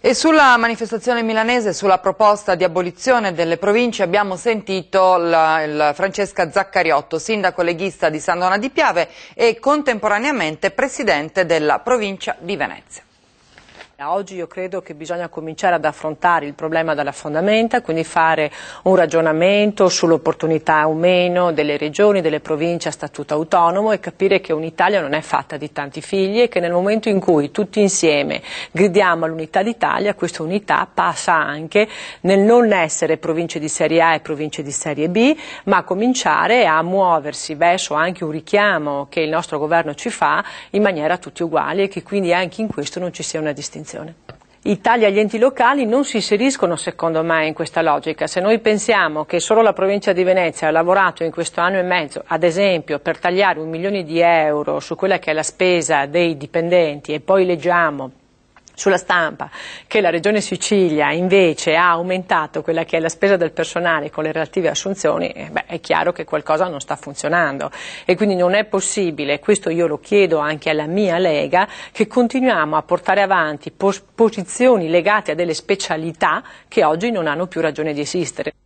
E sulla manifestazione milanese, sulla proposta di abolizione delle province, abbiamo sentito la, la Francesca Zaccariotto, sindaco leghista di San Dona di Piave e contemporaneamente presidente della provincia di Venezia. Oggi io credo che bisogna cominciare ad affrontare il problema dalla fondamenta, quindi fare un ragionamento sull'opportunità o meno delle regioni, delle province a statuto autonomo e capire che un'Italia non è fatta di tanti figli e che nel momento in cui tutti insieme gridiamo all'unità d'Italia, questa unità passa anche nel non essere province di serie A e province di serie B, ma cominciare a muoversi verso anche un richiamo che il nostro governo ci fa in maniera tutti uguali e che quindi anche in questo non ci sia una distinzione attenzione. Italia e gli enti locali non si inseriscono secondo me in questa logica. Se noi pensiamo che solo la provincia di Venezia ha lavorato in questo anno e mezzo, ad esempio, per tagliare un milione di euro su quella che è la spesa dei dipendenti e poi leggiamo sulla stampa che la Regione Sicilia invece ha aumentato quella che è la spesa del personale con le relative assunzioni, eh, beh, è chiaro che qualcosa non sta funzionando e quindi non è possibile, questo io lo chiedo anche alla mia Lega, che continuiamo a portare avanti pos- posizioni legate a delle specialità che oggi non hanno più ragione di esistere.